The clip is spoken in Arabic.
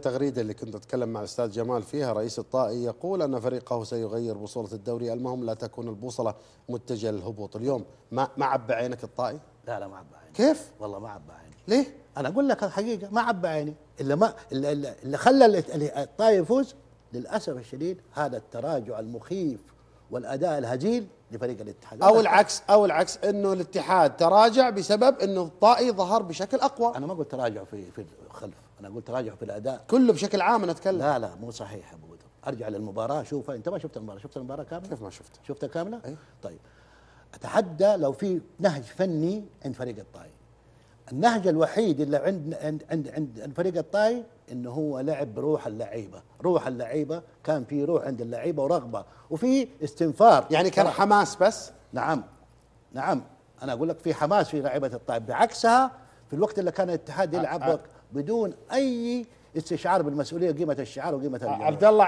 التغريدة اللي كنت أتكلم مع الأستاذ جمال فيها رئيس الطائي يقول أن فريقه سيغير بصولة الدوري المهم لا تكون البوصلة متجهة للهبوط اليوم ما ما عبى عينك الطائي؟ لا لا ما عبى عيني كيف؟ والله ما عبى عيني ليه؟ أنا أقول لك الحقيقة ما عبى عيني الا ما اللي, اللي خلى الطائي يفوز للأسف الشديد هذا التراجع المخيف والاداء الهجين لفريق الاتحاد او العكس او العكس انه الاتحاد تراجع بسبب انه الطائي ظهر بشكل اقوى انا ما قلت تراجع في في الخلف انا قلت تراجع في الاداء كله بشكل عام انا اتكلم لا لا مو صحيح ابو بدر ارجع للمباراه شوفها انت ما شفت المباراه شفت المباراه كامله كيف ما شفتها شفتها كامله أي؟ طيب اتحدى لو في نهج فني عند فريق الطائي النهج الوحيد اللي عند عند عند, عند الفريق الطائي انه هو لعب بروح اللعيبه، روح اللعيبه كان في روح عند اللعيبه ورغبه وفي استنفار يعني كان حماس بس؟ نعم نعم انا اقول لك في حماس في لعيبه الطاي بعكسها في الوقت اللي كان الاتحاد يلعب بدون اي استشعار بالمسؤوليه وقيمه الشعار وقيمه عبد الله